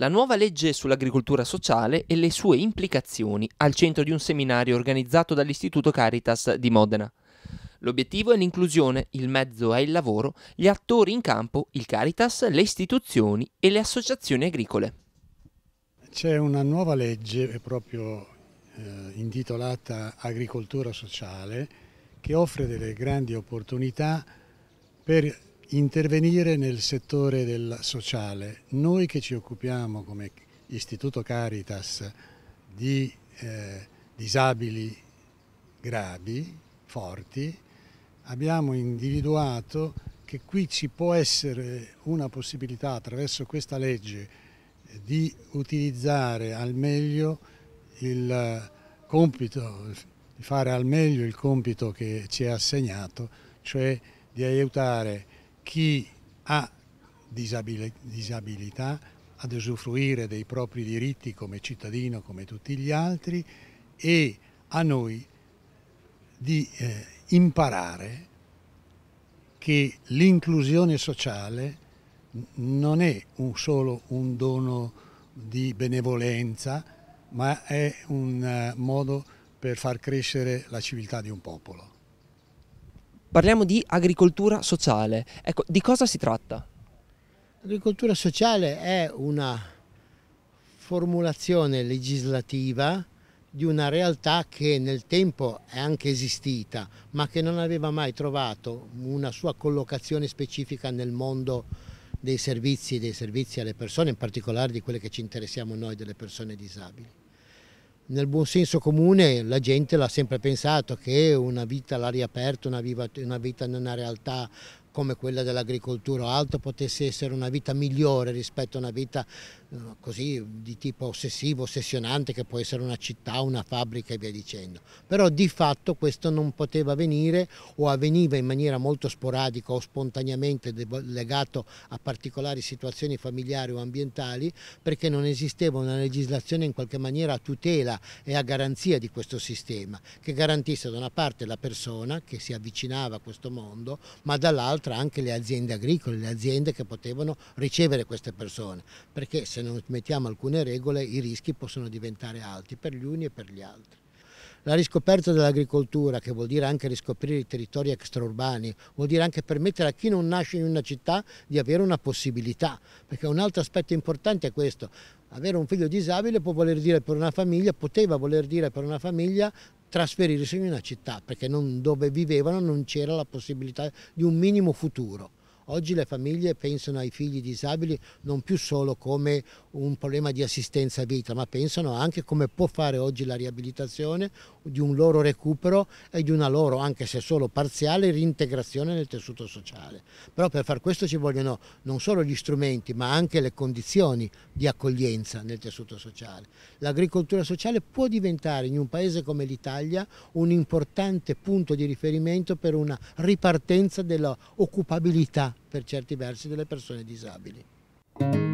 la nuova legge sull'agricoltura sociale e le sue implicazioni al centro di un seminario organizzato dall'Istituto Caritas di Modena. L'obiettivo è l'inclusione, il mezzo è il lavoro, gli attori in campo, il Caritas, le istituzioni e le associazioni agricole. C'è una nuova legge proprio eh, intitolata Agricoltura sociale che offre delle grandi opportunità per intervenire nel settore del sociale. Noi che ci occupiamo come Istituto Caritas di eh, disabili gravi, forti, abbiamo individuato che qui ci può essere una possibilità attraverso questa legge di utilizzare al meglio il compito, di fare al meglio il compito che ci è assegnato, cioè di aiutare chi ha disabilità ad usufruire dei propri diritti come cittadino, come tutti gli altri e a noi di eh, imparare che l'inclusione sociale non è un solo un dono di benevolenza, ma è un eh, modo per far crescere la civiltà di un popolo. Parliamo di agricoltura sociale. Ecco, di cosa si tratta? L'agricoltura sociale è una formulazione legislativa di una realtà che nel tempo è anche esistita, ma che non aveva mai trovato una sua collocazione specifica nel mondo dei servizi, dei servizi alle persone, in particolare di quelle che ci interessiamo noi, delle persone disabili nel buon senso comune la gente l'ha sempre pensato che una vita all'aria aperta, una, una vita in una realtà come quella dell'agricoltura o altro potesse essere una vita migliore rispetto a una vita eh, così di tipo ossessivo, ossessionante che può essere una città, una fabbrica e via dicendo. Però di fatto questo non poteva avvenire o avveniva in maniera molto sporadica o spontaneamente legato a particolari situazioni familiari o ambientali perché non esisteva una legislazione in qualche maniera a tutela e a garanzia di questo sistema che garantisse da una parte la persona che si avvicinava a questo mondo ma dall'altra dall'altra anche le aziende agricole, le aziende che potevano ricevere queste persone, perché se non mettiamo alcune regole i rischi possono diventare alti per gli uni e per gli altri. La riscoperta dell'agricoltura, che vuol dire anche riscoprire i territori extraurbani, vuol dire anche permettere a chi non nasce in una città di avere una possibilità, perché un altro aspetto importante è questo. Avere un figlio disabile può voler dire per una famiglia, poteva voler dire per una famiglia trasferirsi in una città perché non, dove vivevano non c'era la possibilità di un minimo futuro. Oggi le famiglie pensano ai figli disabili non più solo come un problema di assistenza a vita, ma pensano anche come può fare oggi la riabilitazione di un loro recupero e di una loro, anche se solo parziale, reintegrazione nel tessuto sociale. Però per far questo ci vogliono non solo gli strumenti, ma anche le condizioni di accoglienza nel tessuto sociale. L'agricoltura sociale può diventare in un paese come l'Italia un importante punto di riferimento per una ripartenza dell'occupabilità per certi versi delle persone disabili.